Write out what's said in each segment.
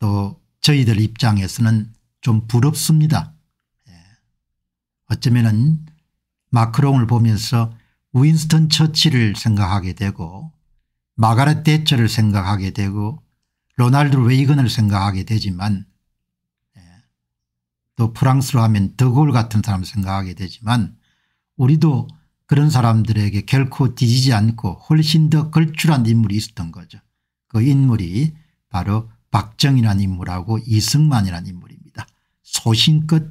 또 저희들 입장에서는 좀 부럽습니다. 예. 어쩌면 마크롱을 보면서 윈스턴 처치를 생각하게 되고 마가렛 대처를 생각하게 되고 로날드 웨이건을 생각하게 되지만 예. 또 프랑스로 하면 더골 같은 사람 생각하게 되지만 우리도 그런 사람들에게 결코 뒤지지 않고 훨씬 더 걸출한 인물이 있었던 거죠. 그 인물이 바로 박정희란 인물하고 이승만이란 인물입니다. 소신껏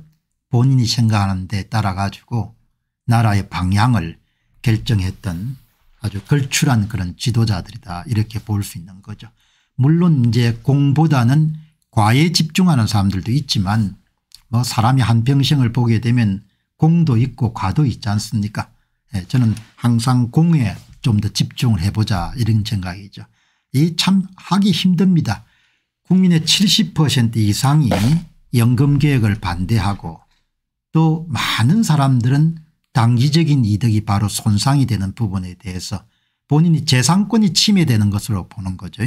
본인이 생각하는 데 따라 가지고 나라의 방향을 결정했던 아주 걸출한 그런 지도자들이다 이렇게 볼 수 있는 거죠. 물론 이제 공보다는 과에 집중하는 사람들도 있지만 뭐 사람이 한평생을 보게 되면 공도 있고 과도 있지 않습니까 예, 저는 항상 공에 좀 더 집중을 해보자 이런 생각이죠. 이 참 하기 힘듭니다. 국민의 70% 이상이 연금 개혁을 반대하고 또 많은 사람들은 단기적인 이득이 바로 손상이 되는 부분에 대해서 본인이 재산권이 침해되는 것으로 보는 거죠.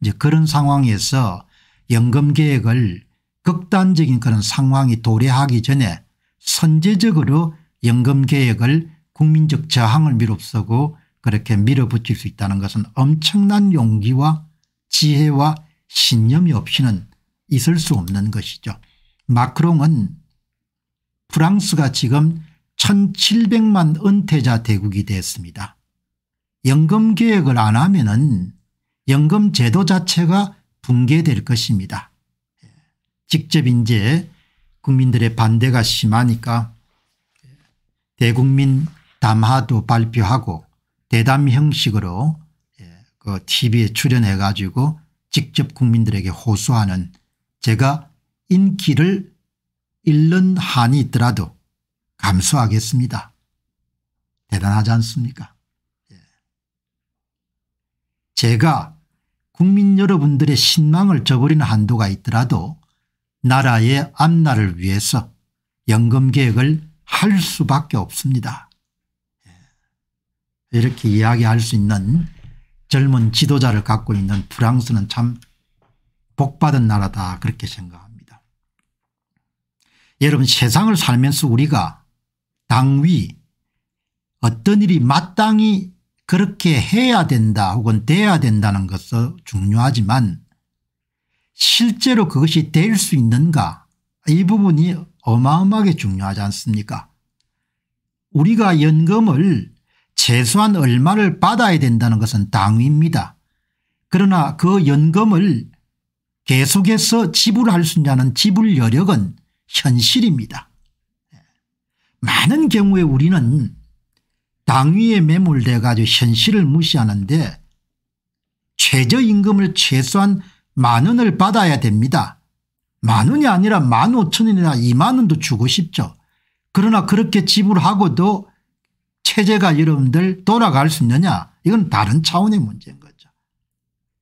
이제 그런 상황에서 연금 개혁을 극단적인 그런 상황이 도래하기 전에 선제적으로 연금 개혁을 국민적 저항을 밀어쓰고 그렇게 밀어붙일 수 있다는 것은 엄청난 용기와 지혜와 신념이 없이는 있을 수 없는 것이죠. 마크롱은 프랑스가 지금 1700만 은퇴자 대국이 됐습니다. 연금 계획을안 하면 은 연금 제도 자체가 붕괴될 것입니다. 직접 인제 국민들의 반대가 심하니까 대국민 담화도 발표하고 대담 형식으로 예, 그 tv에 출연해 가지고 직접 국민들에게 호소하는 제가 인기를 잃는 한이 있더라도 감수하겠습니다. 대단하지 않습니까 예. 제가 국민 여러분들의 신망을 저버리는 한도가 있더라도 나라의 앞날을 위해서 연금계획을할 수밖에 없습니다. 예. 이렇게 이야기할 수 있는 젊은 지도자를 갖고 있는 프랑스는 참 복받은 나라다 그렇게 생각합니다. 여러분 세상을 살면서 우리가 당위 어떤 일이 마땅히 그렇게 해야 된다 혹은 돼야 된다는 것은 중요하지만 실제로 그것이 될 수 있는가 이 부분이 어마어마하게 중요하지 않습니까 우리가 연금을 최소한 얼마를 받아야 된다는 것은 당위입니다. 그러나 그 연금을 계속해서 지불할 수 있는 지불 여력은 현실입니다. 많은 경우에 우리는 당위에 매몰돼 가지고 현실을 무시하는데 최저임금을 최소한 만 원을 받아야 됩니다. 만 원이 아니라 만 오천 원이나 이만 원도 주고 싶죠. 그러나 그렇게 지불하고도 체제가 여러분들 돌아갈 수 있느냐 이건 다른 차원의 문제인 거죠.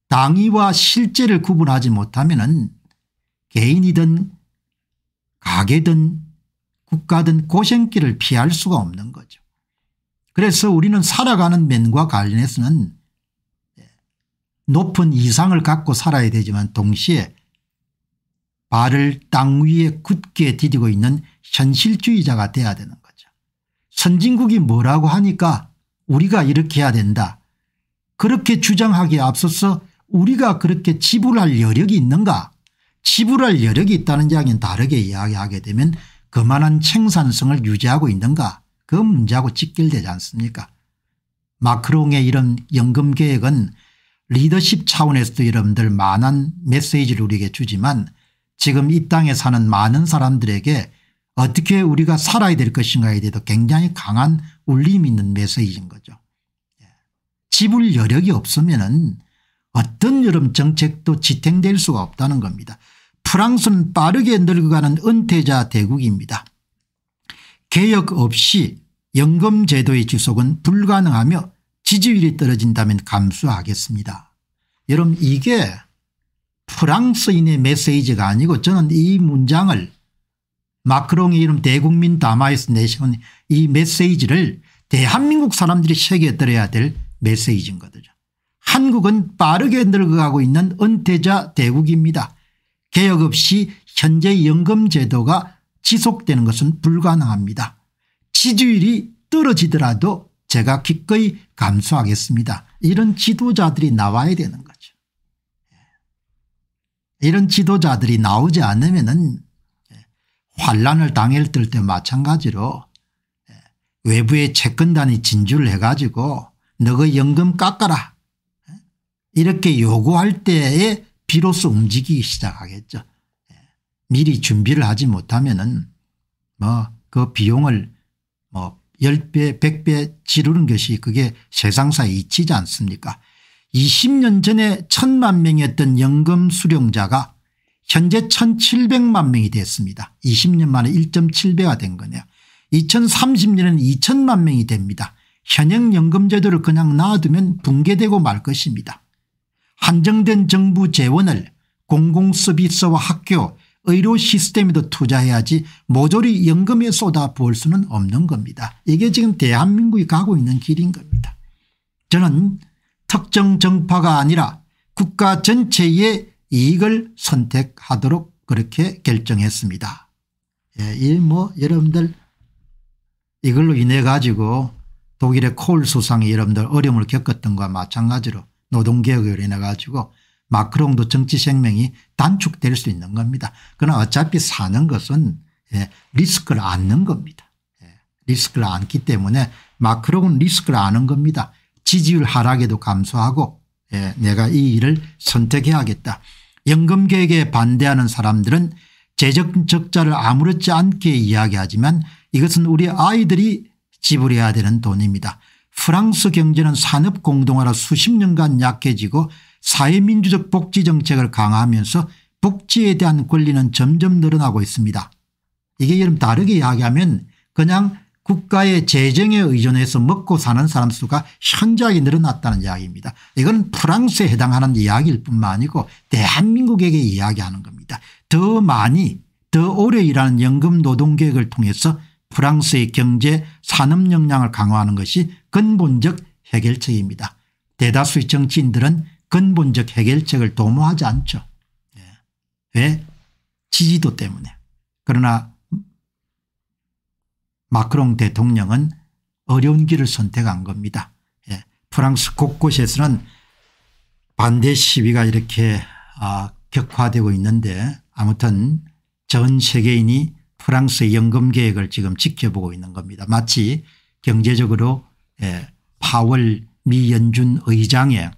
당위와 실제를 구분하지 못하면 개인이든 가게든 국가든 고생길을 피할 수가 없는 거죠. 그래서 우리는 살아가는 면과 관련해서는 높은 이상을 갖고 살아야 되지만 동시에 발을 땅 위에 굳게 디디고 있는 현실주의자가 돼야 되는 거예 선진국이 뭐라고 하니까 우리가 이렇게 해야 된다. 그렇게 주장하기에 앞서서 우리가 그렇게 지불할 여력이 있는가 지불할 여력이 있다는 이야기는 다르게 이야기하게 되면 그만한 생산성을 유지하고 있는가 그 문제하고 직결되지 않습니까 마크롱의 이런 연금계획은 리더십 차원에서도 여러분들 많은 메시지를 우리에게 주지만 지금 이 땅에 사는 많은 사람들에게 어떻게 우리가 살아야 될 것인가에 대해서 굉장히 강한 울림 이 있는 메시지인 거죠. 예. 집을 여력이 없으면 어떤 여름 정책도 지탱될 수가 없다는 겁니다. 프랑스는 빠르게 늙어가는 은퇴자 대국입니다. 개혁 없이 연금 제도의 지속은 불가능하며 지지율이 떨어진다면 감수하겠습니다. 여러분 이게 프랑스인의 메시지가 아니고 저는 이 문장을 마크롱의 이름 대국민 다마이스 내시온 이 메시지를 대한민국 사람들이 새겨들어야 될 메시지인 거죠. 한국은 빠르게 늙어가고 있는 은퇴자 대국입니다. 개혁 없이 현재 연금 제도가 지속되는 것은 불가능합니다. 지지율이 떨어지더라도 제가 기꺼이 감수하겠습니다. 이런 지도자들이 나와야 되는 거죠. 예. 이런 지도자들이 나오지 않으면 환란을 당했을 때 마찬가지로 예, 외부의 채권단이 진주를 해가지고 너의 연금 깎아라 예, 이렇게 요구할 때에 비로소 움직이기 시작하겠죠. 예, 미리 준비를 하지 못하면 은뭐 그 비용을 뭐 10배 100배 지르는 것이 그게 세상사에 이치지 않습니까 20년 전에 천만 명이었던 연금 수령자가 현재 1700만 명이 됐습니다. 20년 만에 1.7배가 된 거네요. 2030년에는 2 0만 명이 됩니다. 현행연금제도를 그냥 놔두면 붕괴되고 말 것입니다. 한정된 정부 재원을 공공서비스와 학교 의료 시스템에도 투자해야지 모조리 연금에 쏟아부을 수는 없는 겁니다. 이게 지금 대한민국이 가고 있는 길인 겁니다. 저는 특정 정파가 아니라 국가 전체의 이익을 선택하도록 그렇게 결정했습니다. 예, 이뭐 여러분들 이걸로 인해 가지고 독일의 콜 수상이 여러분들 어려움을 겪었던 것과 마찬가지로 노동개혁으 인해 가지고 마크롱도 정치 생명이 단축될 수 있는 겁니다. 그러나 어차피 사는 것은 예, 리스크를 안는 겁니다. 예, 리스크를 안기 때문에 마크롱은 리스크를 아는 겁니다. 지지율 하락에도 감소하고 예, 내가 이 일을 선택해야겠다. 연금 계획에 반대하는 사람들은 재정적자를 아무렇지 않게 이야기하지만 이것은 우리 아이들이 지불해야 되는 돈입니다. 프랑스 경제는 산업공동화로 수십 년간 약해지고 사회민주적 복지정책을 강화하면서 복지에 대한 권리는 점점 늘어나고 있습니다. 이게 여러분 다르게 이야기하면 그냥 국가의 재정에 의존해서 먹고 사는 사람 수가 현저하게 늘어났다는 이야기입니다. 이건 프랑스에 해당하는 이야기일 뿐만 아니고 대한민국에게 이야기하는 겁니다. 더 많이 더 오래 일하는 연금 노동계획을 통해서 프랑스의 경제 산업 역량을 강화하는 것이 근본적 해결책입니다. 대다수의 정치인들은 근본적 해결책을 도모하지 않죠. 예. 왜? 지지도 때문에. 그러나 마크롱 대통령은 어려운 길을 선택한 겁니다. 예. 프랑스 곳곳에서는 반대 시위가 이렇게 아, 격화되고 있는데 아무튼 전 세계인이 프랑스 의 연금 계획을 지금 지켜보고 있는 겁니다. 마치 경제적으로 예, 파월 미 연준 의장의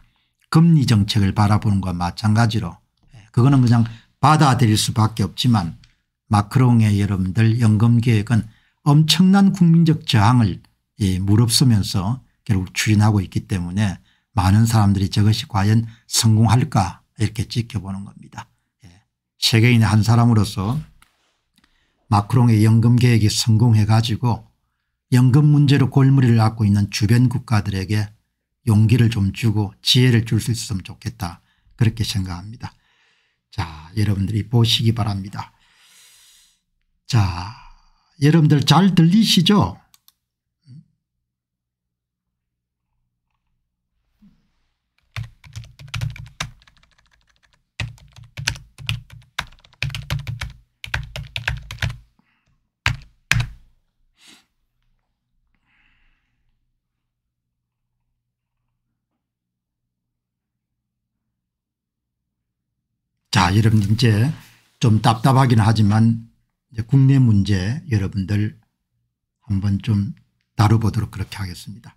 금리 정책을 바라보는 것과 마찬가지로 예, 그거는 그냥 받아들일 수밖에 없지만 마크롱의 여러분들 연금 계획은 엄청난 국민적 저항을 예, 무릅쓰면서 결국 추진하고 있기 때문에 많은 사람들이 저것이 과연 성공할까 이렇게 지켜보는 겁니다. 예, 세계인의 한 사람으로서 마크롱의 연금 계획이 성공해 가지고 연금 문제로 골머리를 앓고 있는 주변 국가들에게 용기를 좀 주고 지혜를 줄 수 있으면 좋겠다 그렇게 생각합니다. 자 여러분들이 보시기 바랍니다. 자 여러분들 잘 들리시죠? 자 여러분 이제 좀 답답하긴 하지만 이제 국내 문제 여러분들 한번 좀 다뤄보도록 그렇게 하겠습니다.